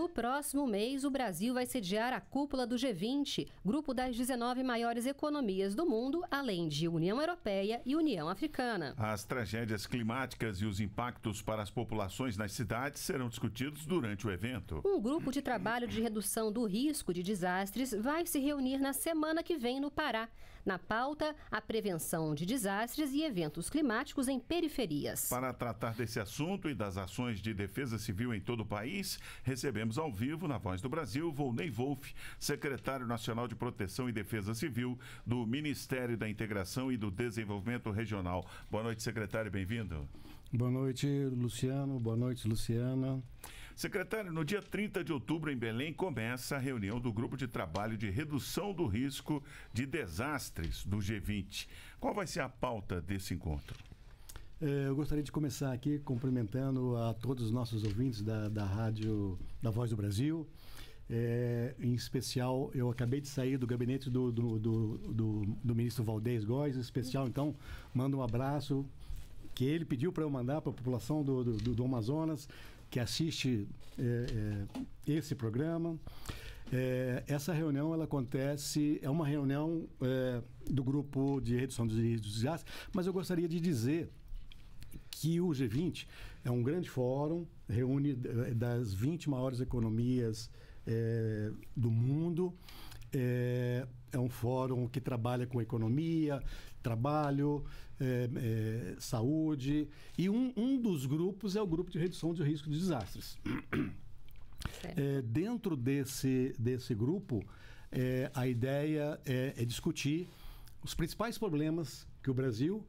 No próximo mês, o Brasil vai sediar a cúpula do G20, grupo das 19 maiores economias do mundo, além de União Europeia e União Africana. As tragédias climáticas e os impactos para as populações nas cidades serão discutidos durante o evento. Um grupo de trabalho de redução do risco de desastres vai se reunir na semana que vem no Pará. Na pauta, a prevenção de desastres e eventos climáticos em periferias. Para tratar desse assunto e das ações de defesa civil em todo o país, recebemos ao vivo, na Voz do Brasil, Volney Wolf, secretário nacional de Proteção e Defesa Civil do Ministério da Integração e do Desenvolvimento Regional. Boa noite, secretário, bem-vindo. Boa noite, Luciano. Boa noite, Luciana. Secretário, no dia 30 de outubro, em Belém, começa a reunião do Grupo de Trabalho de Redução do Risco de Desastres do G20. Qual vai ser a pauta desse encontro? É, eu gostaria de começar aqui cumprimentando a todos os nossos ouvintes da, da Rádio da Voz do Brasil. É, em especial, eu acabei de sair do gabinete do, do, do, do, do ministro Valdez Góes, em especial, então, mando um abraço que ele pediu para eu mandar para a população do, do, do Amazonas, que assiste é, é, esse programa. É, essa reunião ela acontece, é uma reunião é, do grupo de redução dos resíduos mas eu gostaria de dizer que o G20 é um grande fórum, reúne é, das 20 maiores economias é, do mundo. É, um fórum que trabalha com economia, trabalho, é, é, saúde. E um, um dos grupos é o grupo de redução de risco de desastres. É, dentro desse, desse grupo, é, a ideia é, é discutir os principais problemas que o Brasil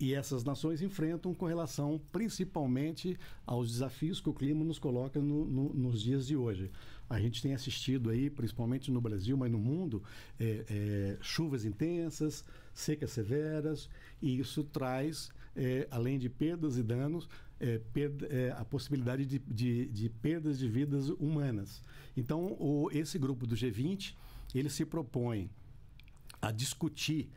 e essas nações enfrentam com relação principalmente aos desafios que o clima nos coloca no, no, nos dias de hoje. A gente tem assistido aí, principalmente no Brasil, mas no mundo, é, é, chuvas intensas, secas severas, e isso traz, é, além de perdas e danos, é, perda, é, a possibilidade de, de, de, perdas de vidas humanas. Então, o, esse grupo do G20, ele se propõe a discutir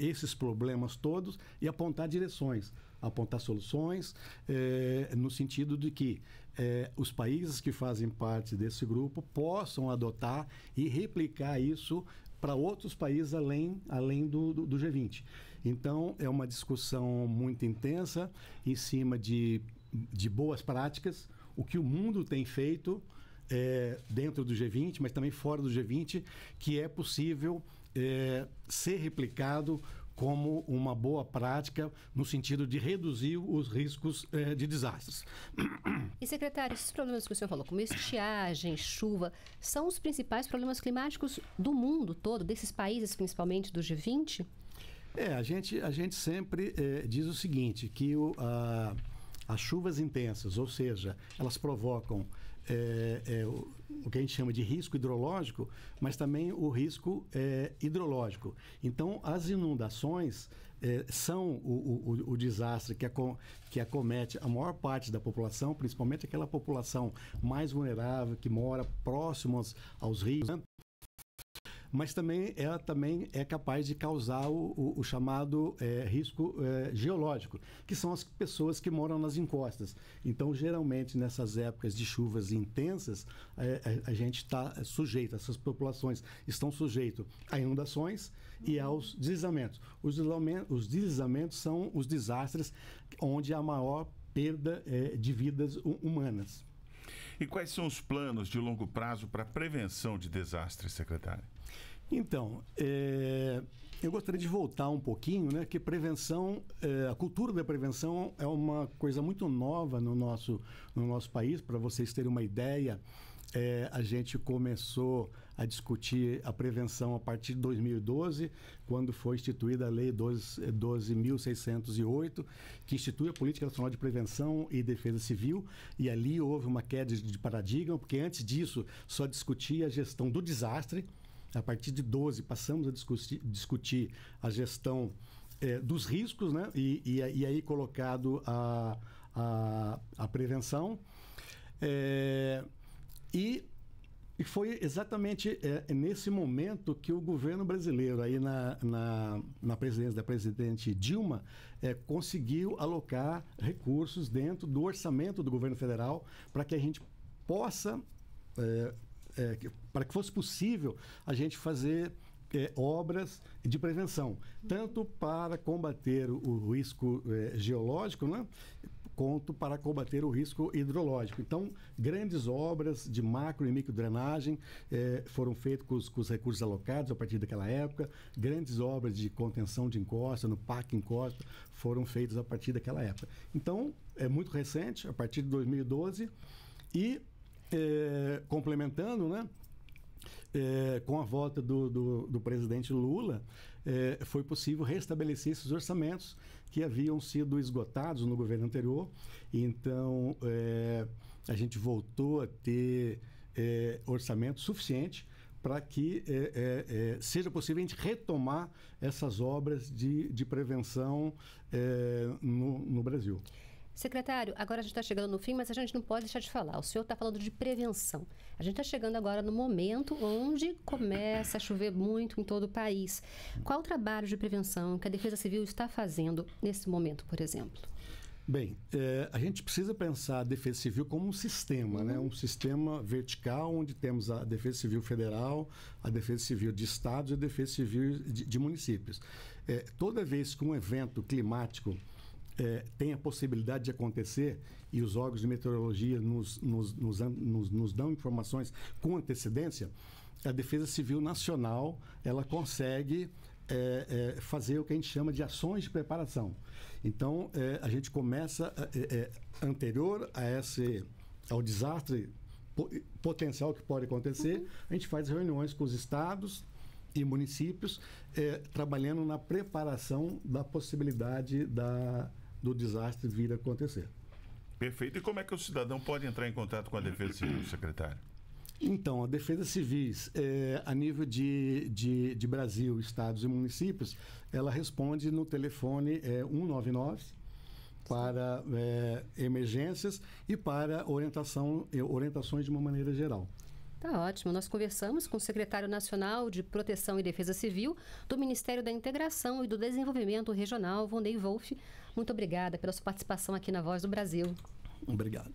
esses problemas todos e apontar direções, apontar soluções, é, no sentido de que é, os países que fazem parte desse grupo possam adotar e replicar isso para outros países além, além do, do, do, G20. Então, é uma discussão muito intensa em cima de, de boas práticas, o que o mundo tem feito. É, dentro do G20, mas também fora do G20, que é possível é, ser replicado como uma boa prática no sentido de reduzir os riscos é, de desastres. E, secretário, esses problemas que o senhor falou, como estiagem, chuva, são os principais problemas climáticos do mundo todo, desses países principalmente do G20? É, a gente, a gente sempre é, diz o seguinte, que o, a, as chuvas intensas, ou seja, elas provocam é, o que a gente chama de risco hidrológico, mas também o risco é, hidrológico. Então, as inundações é, são o, o, o desastre que, acom que acomete a maior parte da população, principalmente aquela população mais vulnerável que mora próximos aos rios. Né? mas também ela também é capaz de causar o, o, o chamado é, risco é, geológico, que são as pessoas que moram nas encostas. Então, geralmente, nessas épocas de chuvas intensas, é, a, a, gente está sujeito, essas populações estão sujeitas a inundações e aos deslizamentos. Os deslizamentos, os deslizamentos são os desastres onde há maior perda é, de vidas humanas. E quais são os planos de longo prazo para prevenção de desastres, secretário? Então, é, eu gostaria de voltar um pouquinho, né? Que prevenção, é, a cultura da prevenção é uma coisa muito nova no nosso, no nosso país. Para vocês terem uma ideia, é, a gente começou a discutir a prevenção a partir de 2012, quando foi instituída a Lei 12.608, 12 eh, que institui a Política Nacional de Prevenção e Defesa Civil, e ali houve uma queda de paradigma, porque antes disso só discutia a gestão do desastre. A partir de 12 passamos a discutir, discutir a gestão é, dos riscos, né? E, e, e aí colocado a, a, a prevenção. É, e e foi exatamente é, é, nesse momento que o governo brasileiro, aí na, na, na presidência da presidente Dilma, é, conseguiu alocar recursos dentro do orçamento do governo federal para que a gente possa, é, é para que fosse possível a gente fazer é, obras de prevenção, tanto para combater o, o risco é, geológico, né, conto para combater o risco hidrológico. Então, grandes obras de macro e micro drenagem eh, foram feitas com os, com os, recursos alocados a partir daquela época, grandes obras de contenção de encosta, no Parque Encosta, foram feitas a partir daquela época. Então, é muito recente, a partir de 2012, e eh, complementando, né? Eh, com a volta do, do, do presidente Lula, é, foi possível restabelecer esses orçamentos que haviam sido esgotados no governo anterior. Então, eh, a gente voltou a ter é, orçamento suficiente para que é, é, seja possível a gente retomar essas obras de, de prevenção é, no, no Brasil. Secretário, agora a gente está chegando no fim, mas a gente não pode deixar de falar. O senhor está falando de prevenção. A gente está chegando agora no momento onde começa a chover muito em todo o país. Qual o trabalho de prevenção que a Defesa Civil está fazendo nesse momento, por exemplo? Bem, é, a gente precisa pensar a Defesa Civil como um sistema, né? um sistema vertical onde temos a Defesa Civil Federal, a Defesa Civil de Estados e a Defesa Civil de, de municípios. É, toda vez que um evento climático é, tem a possibilidade de acontecer e os órgãos de meteorologia nos, nos, nos, nos, nos dão informações com antecedência, a Defesa Civil Nacional ela consegue é, é, fazer o que a gente chama de ações de preparação. Então, é, a gente começa é, é, é, anterior a esse, ao desastre potencial que pode acontecer, uhum. a gente faz reuniões com os estados e municípios, trabalhando na preparação da possibilidade da do desastre vir a acontecer. Perfeito. E como é que o cidadão pode entrar em contato com a Defesa Civil, secretário? Então, a Defesa Civil, é, a nível de, de, de, Brasil, estados e municípios, ela responde no telefone é, 199 para é, emergências e para orientação, é, orientações de uma maneira geral. Tá ótimo. Nós conversamos com o secretário nacional de Proteção e Defesa Civil do Ministério da Integração e do Desenvolvimento Regional, Vonei Wolf. Muito obrigada pela sua participação aqui na Voz do Brasil. Obrigado.